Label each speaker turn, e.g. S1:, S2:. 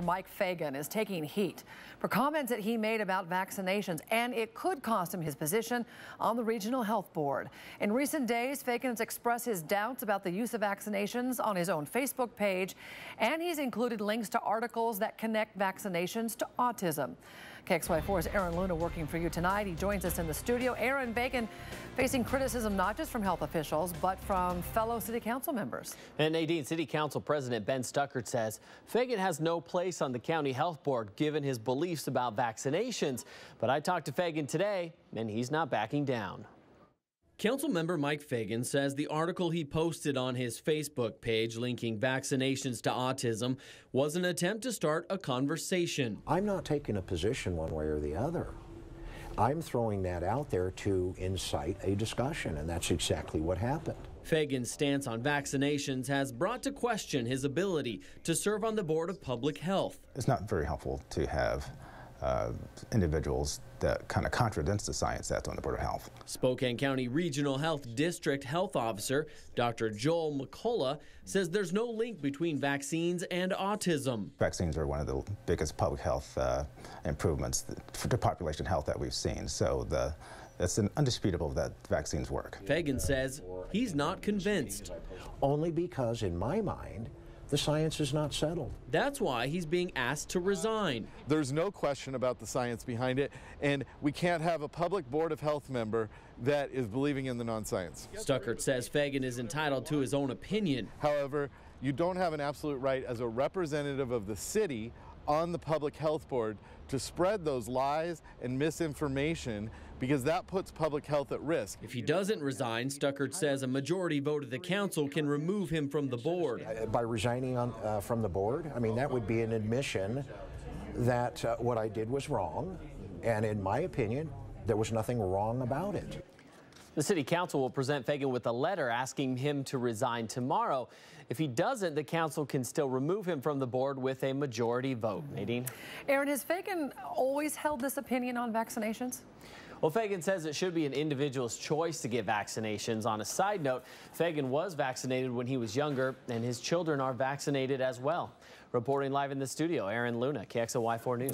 S1: Mike Fagan is taking heat for comments that he made about vaccinations, and it could cost him his position on the Regional Health Board. In recent days, Fagan has expressed his doubts about the use of vaccinations on his own Facebook page, and he's included links to articles that connect vaccinations to autism. KXY4's Aaron Luna working for you tonight. He joins us in the studio. Aaron Bacon facing criticism not just from health officials, but from fellow city council members.
S2: And Nadine, City Council President Ben Stuckert says Fagan has no place on the county health board given his beliefs about vaccinations. But I talked to Fagan today, and he's not backing down. Councilmember Mike Fagan says the article he posted on his Facebook page linking vaccinations to autism was an attempt to start a conversation.
S3: I'm not taking a position one way or the other. I'm throwing that out there to incite a discussion, and that's exactly what happened. Fagan's
S2: stance on vaccinations has brought to question his ability to serve on the Board of Public Health.
S4: It's not very helpful to have uh, individuals that kind of contradicts the science that's on the Board of Health.
S2: Spokane County Regional Health District Health Officer Dr. Joel McCullough says there's no link between vaccines and autism.
S4: Vaccines are one of the biggest public health uh, improvements to population health that we've seen. So the it's an undisputable that vaccines work. Fagan
S3: says he's not convinced. Only because, in my mind, the science is not settled.
S5: That's why he's being asked to resign. There's no question about the science behind it, and we can't have a public Board of Health member that is believing in the non science. Stuckert says Fagan is entitled to his own opinion. However, you don't have an absolute right as a representative of the city on the Public Health Board to spread those lies and misinformation because that puts public health at risk.
S2: If he doesn't resign, Stuckert says a majority vote of the council
S3: can remove him from the board. By resigning on, uh, from the board, I mean, that would be an admission that uh, what I did was wrong. And in my opinion, there was nothing wrong about it.
S2: The city council will present Fagan with a letter asking him to resign tomorrow. If he doesn't, the council can still remove him from the board with a majority vote. Nadine?
S1: Aaron, has Fagan always held this opinion on vaccinations?
S2: Well, Fagan says it should be an individual's choice to get vaccinations. On a side note, Fagan was vaccinated when he was younger, and his children are vaccinated as well. Reporting live in the studio, Aaron Luna, KXLY 4 News.